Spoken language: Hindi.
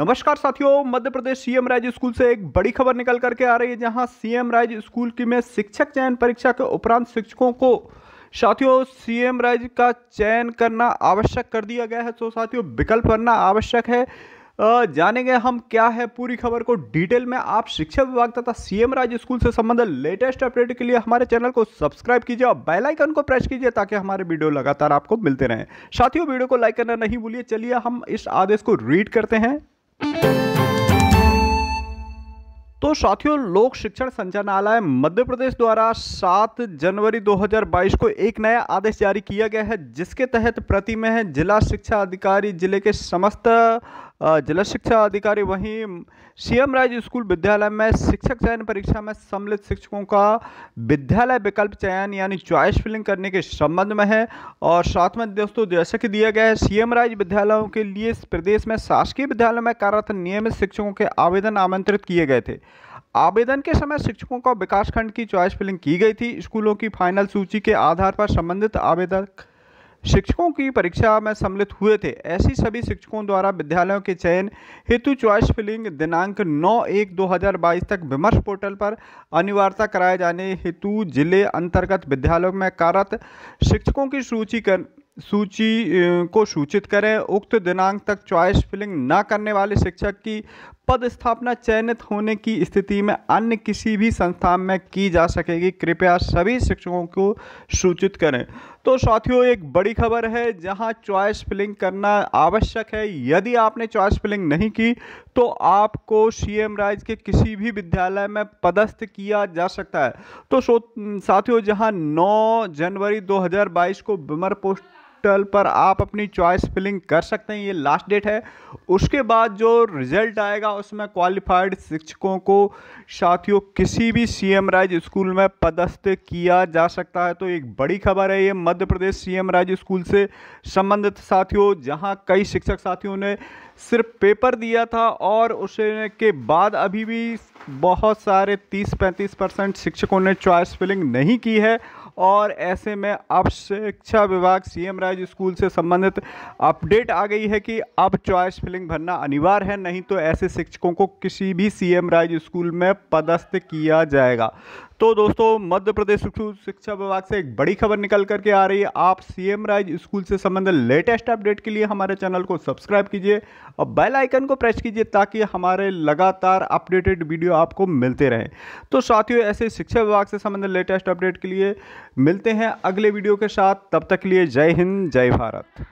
नमस्कार साथियों मध्य प्रदेश सीएम राज्य स्कूल से एक बड़ी खबर निकल करके आ रही है जहां सीएम राज्य स्कूल की में शिक्षक चयन परीक्षा के उपरांत शिक्षकों को साथियों सीएम राज्य का चयन करना आवश्यक कर दिया गया है तो साथियों विकल्प भरना आवश्यक है जानेंगे हम क्या है पूरी खबर को डिटेल में आप शिक्षा विभाग तथा सीएम राज्य स्कूल से संबंधित लेटेस्ट अपडेट के लिए हमारे चैनल को सब्सक्राइब कीजिए और बेल आइकन को प्रेस कीजिए ताकि हमारे वीडियो लगातार आपको मिलते रहें साथियों वीडियो को लाइक करना नहीं भूलिए चलिए हम इस आदेश को रीड करते हैं तो साथियों लोक शिक्षण संचालनालय मध्य प्रदेश द्वारा 7 जनवरी 2022 को एक नया आदेश जारी किया गया है जिसके तहत प्रति में जिला शिक्षा अधिकारी जिले के समस्त जिला शिक्षा अधिकारी वहीं सीएम राज्य स्कूल विद्यालय में शिक्षक चयन परीक्षा में सम्मिलित शिक्षकों का विद्यालय विकल्प चयन यानी चॉइस फिलिंग करने के संबंध में है और साथ में दोस्तों जैसा कि दिया गया है सीएम राज्य विद्यालयों के लिए प्रदेश में शासकीय विद्यालय में कार्यरत नियमित शिक्षकों के आवेदन आमंत्रित किए गए थे आवेदन के समय शिक्षकों का विकासखंड की चॉइस फिलिंग की गई थी स्कूलों की फाइनल सूची के आधार पर संबंधित आवेदक शिक्षकों की परीक्षा में सम्मिलित हुए थे ऐसी सभी शिक्षकों द्वारा विद्यालयों के चयन हेतु चॉइस फिलिंग दिनांक 9 एक 2022 तक विमर्श पोर्टल पर अनिवार्यता कराए जाने हेतु जिले अंतर्गत विद्यालयों में कार्यरत शिक्षकों की सूची कर सूची को सूचित करें उक्त दिनांक तक चॉइस फिलिंग न करने वाले शिक्षक की पद स्थापना चयनित होने की स्थिति में अन्य किसी भी संस्था में की जा सकेगी कृपया सभी शिक्षकों को सूचित करें तो साथियों एक बड़ी खबर है जहां चॉइस फिलिंग करना आवश्यक है यदि आपने चॉइस फिलिंग नहीं की तो आपको सीएम राइज के किसी भी विद्यालय में पदस्थ किया जा सकता है तो साथियों जहां 9 जनवरी 2022 को बिमर पोस्ट पोर्टल पर आप अपनी चॉइस फिलिंग कर सकते हैं ये लास्ट डेट है उसके बाद जो रिजल्ट आएगा उसमें क्वालिफाइड शिक्षकों को साथियों किसी भी सी एम राज स्कूल में पदस्थ किया जा सकता है तो एक बड़ी खबर है ये मध्य प्रदेश सी एम राज स्कूल से संबंधित साथियों जहां कई शिक्षक साथियों ने सिर्फ पेपर दिया था और उसे के बाद अभी भी बहुत सारे 30-35 परसेंट शिक्षकों ने चॉइस फिलिंग नहीं की है और ऐसे में अब शिक्षा विभाग सी एम राज स्कूल से संबंधित अपडेट आ गई है कि अब चॉइस फिलिंग भरना अनिवार्य है नहीं तो ऐसे शिक्षकों को किसी भी सी एम राज स्कूल में पदस्थ किया जाएगा तो दोस्तों मध्य प्रदेश शिक्षा विभाग से एक बड़ी खबर निकल करके आ रही है आप सी एम राज स्कूल से संबंधित लेटेस्ट अपडेट के लिए हमारे चैनल को सब्सक्राइब कीजिए और बेल आइकन को प्रेस कीजिए ताकि हमारे लगातार अपडेटेड वीडियो आपको मिलते रहें तो साथियों ऐसे शिक्षा विभाग से संबंधित लेटेस्ट अपडेट के लिए मिलते हैं अगले वीडियो के साथ तब तक के लिए जय हिंद जय भारत